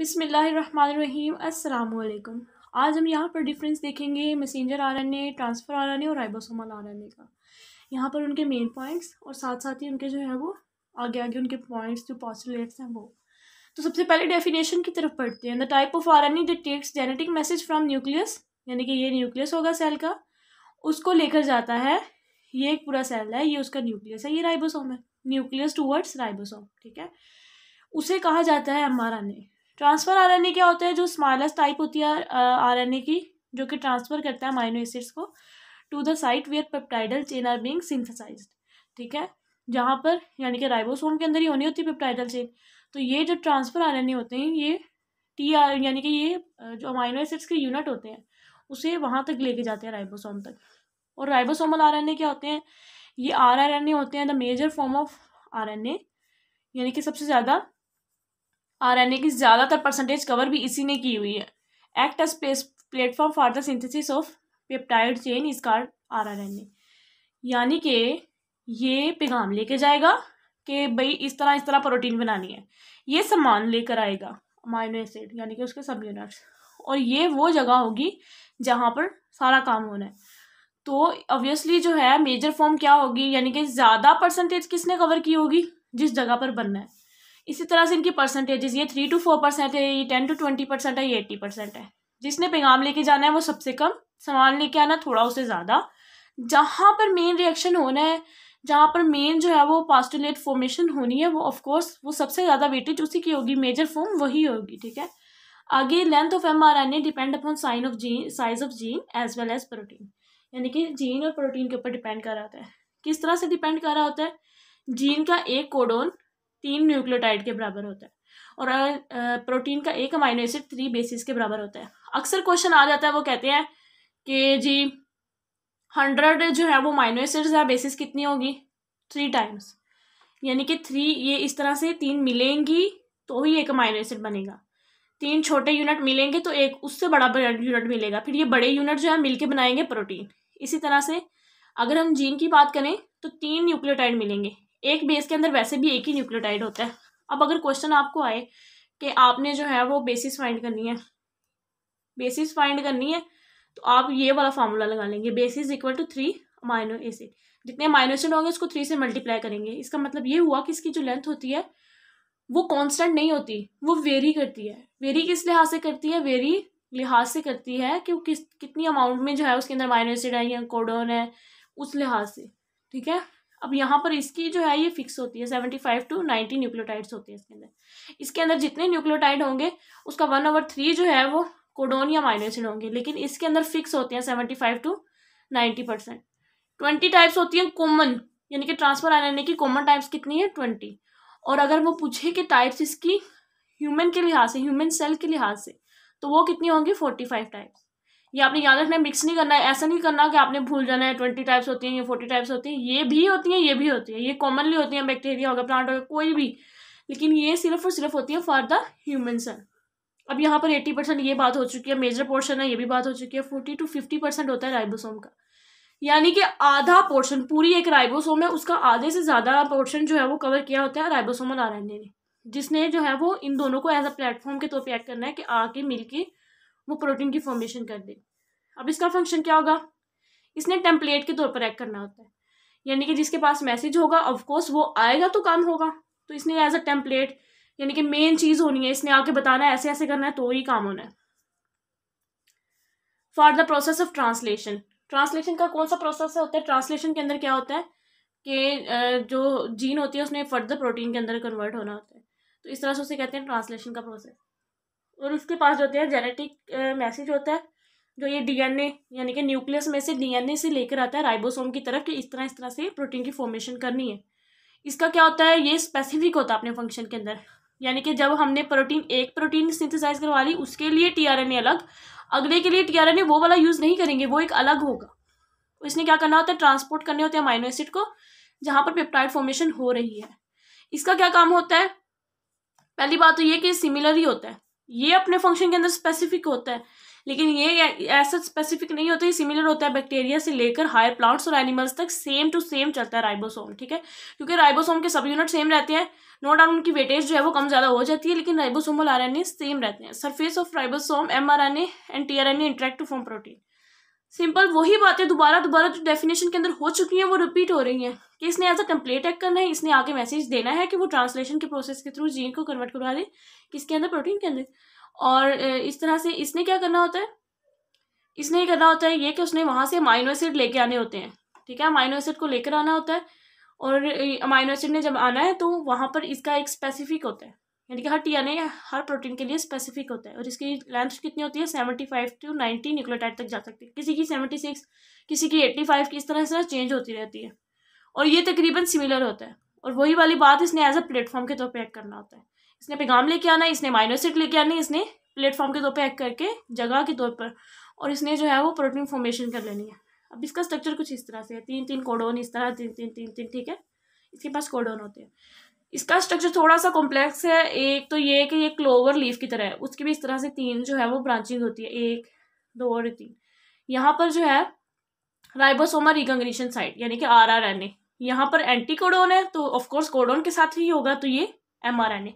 बिसमीम् अल्लाम आज हम यहाँ पर डिफरेंस देखेंगे messenger R N A transfer R N A और राइबोसोमल आर एन ए का यहाँ पर उनके मेन पॉइंट्स और साथ साथ ही उनके जो है वो आगे आगे उनके पॉइंट्स जो पॉस्टुलेट्स हैं वो तो सबसे पहले डेफिनेशन की तरफ पढ़ते हैं the type of R N A that takes genetic message from nucleus यानी कि ये न्यूक्लियस होगा सेल का उसको लेकर जाता है ये एक पूरा सेल है ये उसका न्यूक्लियस है ये राइबोसोम है न्यूक्लियस टूवर्ड्स राइबोसोम ठीक है उसे कहा जाता है M R N A transfer A क्या होता है जो स्मॉलेस्ट टाइप होती है ए की जो कि ट्रांसफ़र करता है माइनो एसिड्स को to the site where peptidyl chain are being synthesize ठीक है जहाँ पर यानी कि राइबोसोम के अंदर ही होनी होती है पेप्टाइडल चेन तो ये जो ट्रांसफ़र ए होते हैं ये टी आर यानी कि ये जो अमाइनो एसिड्स के यूनिट होते हैं उसे वहाँ तक लेके जाते हैं राइबोसोम तक और राइबोसोमल ए क्या होते हैं ये ए होते हैं the major form of RNA यानी कि सबसे ज़्यादा आरएनए की ज़्यादातर परसेंटेज कवर भी इसी ने की हुई है act as platform for the synthesis of peptide chain is called R R N A यानी कि ये पैगाम लेके जाएगा कि भाई इस तरह इस तरह प्रोटीन बनानी है ये सामान लेकर आएगा अमाइनो एसिड यानी कि उसके सब यूनिट्स और ये वो जगह होगी जहाँ पर सारा काम होना है तो ऑब्वियसली जो है मेजर फॉर्म क्या होगी यानी कि ज़्यादा परसेंटेज किसने कवर की होगी जिस जगह पर बनना है इसी तरह से इनकी परसेंटेजेस ये थ्री टू फोर परसेंट है ये टेन टू ट्वेंटी परसेंट है ये एट्टी परसेंट है जिसने पैगाम लेके जाना है वो सबसे कम सामान लेके आना थोड़ा उससे ज़्यादा जहाँ पर मेन रिएक्शन होना है जहाँ पर मेन जो है वो पास्टुलेट फॉर्मेशन होनी है वो ऑफकोर्स वो सबसे ज़्यादा वेटेज उसी की होगी मेजर फॉर्म वही होगी ठीक है आगे length of M R N A depend upon size of gene size of gene as well as protein यानी कि जीन और प्रोटीन के ऊपर डिपेंड कर रहा होता है किस तरह से डिपेंड कर रहा होता है जीन का एक कोडोन तीन न्यूक्लियोटाइड के बराबर होता है और प्रोटीन का एक अमाइनो एसिड थ्री बेसिस के बराबर होता है अक्सर क्वेश्चन आ जाता है वो कहते हैं कि जी हंड्रेड जो है वो माइनो एसिड्स या बेसिस कितनी होगी थ्री टाइम्स यानी कि थ्री ये इस तरह से तीन मिलेंगी तो ही एक अमाइनो एसिड बनेगा तीन छोटे यूनिट मिलेंगे तो एक उससे बड़ा यूनिट मिलेगा फिर ये बड़े यूनिट जो है मिलके बनाएंगे प्रोटीन इसी तरह से अगर हम जीन की बात करें तो तीन न्यूक्लियोटाइड मिलेंगे एक बेस के अंदर वैसे भी एक ही न्यूक्लियोटाइड होता है अब अगर क्वेश्चन आपको आए कि आपने जो है वो बेसिस फाइंड करनी है बेसिस फाइंड करनी है तो आप ये वाला फार्मूला लगा लेंगे bases equal to three amino acid जितने माइनो एसिड होंगे उसको थ्री से मल्टीप्लाई करेंगे इसका मतलब ये हुआ कि इसकी जो लेंथ होती है वो कांस्टेंट नहीं होती वो वेरी करती है वेरी किस लिहाज से करती है वेरी लिहाज से करती है कि किस कितनी अमाउंट में जो है उसके अंदर माइनो एसिड है या कोडोन है उस लिहाज से ठीक है अब यहाँ पर इसकी जो है ये फिक्स होती है seventy five to ninety nucleotides होती हैं इसके अंदर इसके अंदर जितने न्यूक्लियोटाइड होंगे उसका वन ओवर थ्री जो है वो कोडोन या माइनोसिड होंगे लेकिन इसके अंदर फिक्स होते हैं seventy five to ninety percent twenty types होती हैं कॉमन यानी कि ट्रांसफर आर की कॉमन टाइप्स कितनी है ट्वेंटी और अगर वो पूछे कि टाइप्स इसकी ह्यूमन के लिहाज से ह्यूमन सेल के लिहाज से तो वो कितनी होंगी फोर्टी फाइव टाइप्स ये आपने याद रखना है मिक्स नहीं करना है ऐसा नहीं करना कि आपने भूल जाना है ट्वेंटी टाइप्स होती हैं ये फोर्टी टाइप्स होती हैं ये भी होती हैं ये भी होती हैं ये कॉमनली होती हैं बैक्टीरिया होगा प्लांट होगा कोई भी लेकिन ये सिर्फ और सिर्फ होती है फॉर द ह्यूमन सन अब यहाँ पर एट्टी परसेंट ये बात हो चुकी है मेजर पोर्शन है ये भी बात हो चुकी है फोर्टी टू फिफ्टी परसेंट होता है राइबोसोम का यानी कि आधा पोर्शन पूरी एक राइबोसोम है उसका आधे से ज़्यादा पोर्शन जो है वो कवर किया होता है राइबोसोमल आर एन ए ने जिसने जो है वो इन दोनों को एज अ प्लेटफॉर्म के तौर पर एक्ट करना है कि आके मिल के वो प्रोटीन की फॉर्मेशन कर दे अब इसका फंक्शन क्या होगा इसने टेम्पलेट के तौर पर एक्ट करना होता है यानी कि जिसके पास मैसेज होगा ऑफकोर्स वो आएगा तो काम होगा तो इसने एज अ टेम्पलेट यानी कि मेन चीज़ होनी है इसने आके बताना है ऐसे ऐसे करना है तो ही काम होना है for the process of translation translation का कौन सा प्रोसेस होता है ट्रांसलेशन के अंदर क्या होता है कि जो जीन होती है उसने फर्दर प्रोटीन के अंदर कन्वर्ट होना होता है तो इस तरह से उसे कहते हैं ट्रांसलेशन का प्रोसेस और उसके पास जो होते हैं जेनेटिक मैसेज होता है जो ये डीएनए यानी कि न्यूक्लियस में से डीएनए से लेकर आता है राइबोसोम की तरफ कि इस तरह इस तरह से प्रोटीन की फॉर्मेशन करनी है इसका क्या होता है ये स्पेसिफिक होता है अपने फंक्शन के अंदर यानी कि जब हमने प्रोटीन एक प्रोटीन सिंथेसाइज करवा ली उसके लिए टीआरएनए अलग अगले के लिए टीआरएनए वो वाला यूज़ नहीं करेंगे वो एक अलग होगा तो इसने क्या करना होता है ट्रांसपोर्ट करने होते हैं अमाइनो एसिड को जहाँ पर पेप्टाइड फॉर्मेशन हो रही है इसका क्या काम होता है पहली बात तो ये कि सिमिलर ही होता है ये अपने फंक्शन के अंदर स्पेसिफिक होता है लेकिन ये ऐसा स्पेसिफिक नहीं होता ये सिमिलर होता है बैक्टीरिया से लेकर हायर प्लांट्स और एनिमल्स तक सेम टू सेम चलता है राइबोसोम ठीक है क्योंकि राइबोसोम के सब यूनिट सेम रहते हैं नो डाउट उनकी वेटेज जो है वो कम ज़्यादा हो जाती है लेकिन राइबोसोमल आर सेम रहते हैं surface of ribosome M R N and T R N A form protein simple वही बातें दोबारा दोबारा जो डेफिनेशन के अंदर हो चुकी हैं वो रिपीट हो रही हैं कि इसने एज अ टेम्पलेट एक्ट करना है इसने आगे मैसेज देना है कि वो ट्रांसलेशन के प्रोसेस के थ्रू जीन को कन्वर्ट करवा दे किसके अंदर प्रोटीन के अंदर और इस तरह से इसने क्या करना होता है इसने ये करना होता है ये कि उसने वहाँ से अमाइनो एसिड लेके आने होते हैं ठीक है अमाइनो एसिड को लेकर आना होता है और अमाइनो एसिड ने जब आना है तो वहाँ पर इसका एक स्पेसिफिक होता है यानी कि हर टीआरएनए हर प्रोटीन के लिए स्पेसिफिक होता है और इसकी लेंथ कितनी होती है seventy five to ninety nucleotide तक जा सकती है किसी की सेवेंटी सिक्स किसी की एट्टी फाइव की इस तरह से चेंज होती रहती है और ये तकरीबन सिमिलर होता है और वही वाली बात इसने एज अ प्लेटफॉर्म के तौर पर एक्ट करना होता है इसने पैगाम लेके आना है इसने माइनोसिट लेके आनी इसने प्लेटफॉर्म के तौर पर एक्ट करके जगह के तौर पर और इसने जो है वो प्रोटीन फॉर्मेशन कर लेनी है अब इसका स्ट्रक्चर कुछ इस तरह से है तीन तीन कोडोन इस तरह तीन तीन तीन तीन ठीक है इसके पास कोडोन होते हैं इसका स्ट्रक्चर थोड़ा सा कॉम्प्लेक्स है एक तो ये कि ये क्लोवर लीफ की तरह है उसकी भी इस तरह से तीन जो है वो ब्रांचिंग होती है एक दो और तीन यहाँ पर जो है राइबोसोमा रिकंगनीशन साइट यानी कि आर आर एन ए यहाँ पर एंटी कोडोन है तो ऑफकोर्स कोडोन के साथ ही होगा तो ये M R N A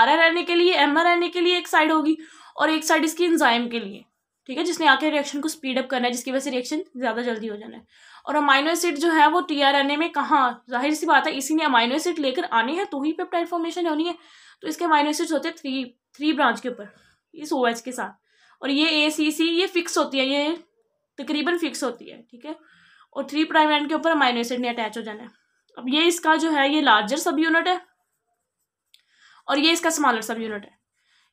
R R N A के लिए एम आर एन ए के लिए एक साइड होगी और एक साइड इसकी इंजाइम के लिए ठीक है जिसने आके रिएक्शन को स्पीड अप करना है जिसकी वजह से रिएक्शन ज़्यादा जल्दी हो जाना है और अमाइनो एसिड जो है वो टी आर एन ए में कहाँ जाहिर सी बात है इसी ने अमाइनो एसिड लेकर आने हैं तो ही पेप्टाइड फॉर्मेशन होनी है तो इसके अमाइनो एसिड्स होते हैं थ्री थ्री ब्रांच के ऊपर इस ओ एच के साथ और ये ए सी सी ये फिक्स होती है ये तकरीबन फिक्स होती है ठीक है और थ्री प्राइम एंड के ऊपर अमाइनो एसिड ने अटैच हो जाना है अब ये इसका जो है ये लार्जर सब यूनिट है और ये इसका स्मॉलर सब यूनिट है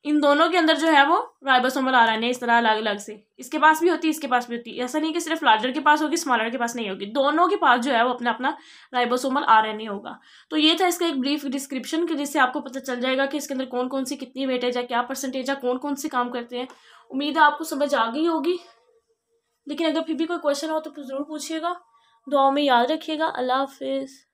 इन दोनों के अंदर जो है वो राइबोसोमल है इस तरह अलग अलग से इसके पास भी होती है इसके पास भी होती है ऐसा नहीं कि सिर्फ लार्जर के पास होगी स्मॉलर के पास नहीं होगी दोनों के पास जो है वो अपना अपना राइबोसोमल नहीं होगा तो ये था इसका एक ब्रीफ डिस्क्रिप्शन कि जिससे आपको पता चल जाएगा कि इसके अंदर कौन कौन सी कितनी वेटेज है क्या परसेंटेज है कौन कौन से काम करते हैं उम्मीद है आपको समझ आ गई होगी लेकिन अगर फिर भी कोई क्वेश्चन हो तो ज़रूर पूछिएगा दुआओं में याद रखिएगा अल्लाह हाफिज़